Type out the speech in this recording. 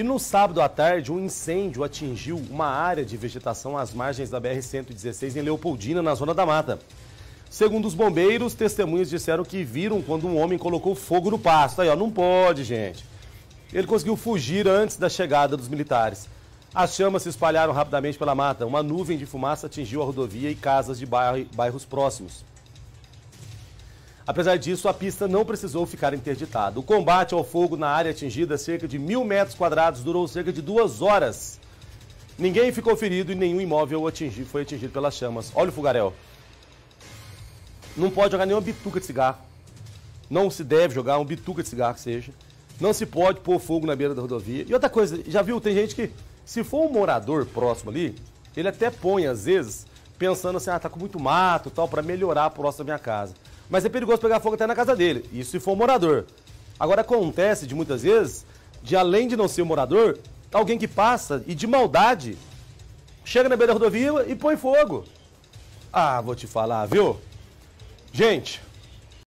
E no sábado à tarde, um incêndio atingiu uma área de vegetação às margens da BR-116 em Leopoldina, na Zona da Mata. Segundo os bombeiros, testemunhas disseram que viram quando um homem colocou fogo no pasto. Aí, ó, não pode, gente. Ele conseguiu fugir antes da chegada dos militares. As chamas se espalharam rapidamente pela mata. Uma nuvem de fumaça atingiu a rodovia e casas de bairros próximos. Apesar disso, a pista não precisou ficar interditada. O combate ao fogo na área atingida, cerca de mil metros quadrados, durou cerca de duas horas. Ninguém ficou ferido e nenhum imóvel atingido, foi atingido pelas chamas. Olha o fogaréu. Não pode jogar nenhuma bituca de cigarro. Não se deve jogar um bituca de cigarro que seja. Não se pode pôr fogo na beira da rodovia. E outra coisa, já viu? Tem gente que, se for um morador próximo ali, ele até põe, às vezes, pensando assim, ah, tá com muito mato tal, para melhorar a da minha casa. Mas é perigoso pegar fogo até na casa dele. Isso se for morador. Agora acontece de muitas vezes, de além de não ser um morador, alguém que passa e de maldade chega na beira da rodovia e põe fogo. Ah, vou te falar, viu? Gente,